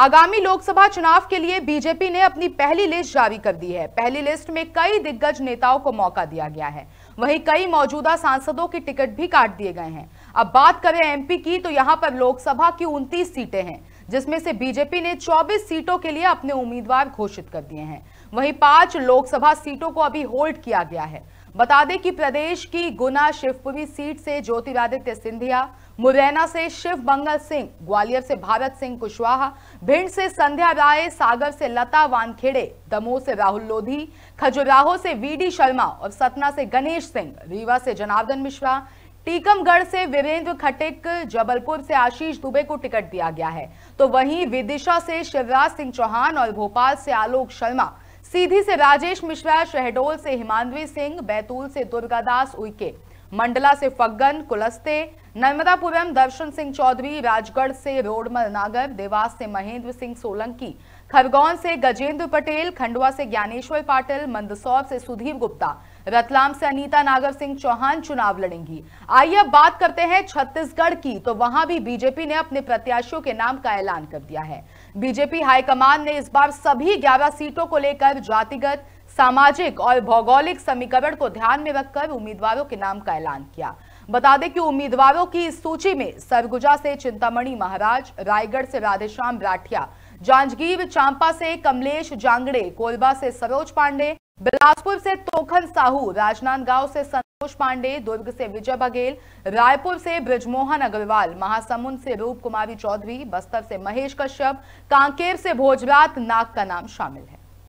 आगामी लोकसभा चुनाव के लिए बीजेपी ने अपनी पहली लिस्ट जारी कर दी है पहली लिस्ट में कई दिग्गज नेताओं को मौका दिया गया है वहीं कई मौजूदा सांसदों की टिकट भी काट दिए गए हैं अब बात करें एमपी की तो यहां पर लोकसभा की 29 सीटें हैं जिसमें से बीजेपी ने 24 सीटों के लिए अपने उम्मीदवार घोषित कर दिए हैं वहीं पांच लोकसभा सीटों को अभी होल्ड किया गया है बता दें कि प्रदेश की गुना शिवपुरी सीट से ज्योतिरादित्य सिंधिया मुरैना से शिव बंगल सिंह ग्वालियर से भारत सिंह कुशवाहा भिंड से संध्या राय सागर से लता वानखेड़े दमोह से राहुल लोधी खजुराहो से वीडी शर्मा और सतना से गणेश सिंह रीवा से जनार्दन मिश्रा टीकमगढ़ से वीरेंद्र खटिक जबलपुर से आशीष दुबे को टिकट दिया गया है तो वहीं विदिशा से शिवराज सिंह चौहान और भोपाल से आलोक शर्मा सीधी से राजेश मिश्रा शहडोल से हिमांद्री सिंह बैतूल से दुर्गादास उइके मंडला से फग्गन कुलस्ते नर्मदापुरम दर्शन सिंह चौधरी राजगढ़ से रोडमल नागर देवास से महेंद्र सिंह सोलंकी खरगोन से गजेंद्र पटेल खंडवा से ज्ञानेश्वर पाटिल मंदसौर से सुधीर गुप्ता रतलाम से अनीता नागर सिंह चौहान चुनाव लड़ेंगी आइए अब बात करते हैं छत्तीसगढ़ की तो वहां भी बीजेपी ने अपने प्रत्याशियों के नाम का ऐलान कर दिया है बीजेपी हाईकमान ने इस बार सभी ग्यारह सीटों को लेकर जातिगत सामाजिक और भौगोलिक समीकरण को ध्यान में रखकर उम्मीदवारों के नाम का ऐलान किया बता दें कि उम्मीदवारों की इस सूची में सरगुजा से चिंतामणि महाराज रायगढ़ से राधेश्याम राठिया जांजगीर चांपा से कमलेश जांगड़े कोलबा से सरोज पांडे बिलासपुर से तोखन साहू राजनांदगांव से संतोष पांडे दुर्ग से विजय बघेल रायपुर से ब्रजमोहन अग्रवाल महासमुंद से रूप कुमारी चौधरी बस्तर से महेश कश्यप कांकेर से भोजरात नाग का नाम शामिल है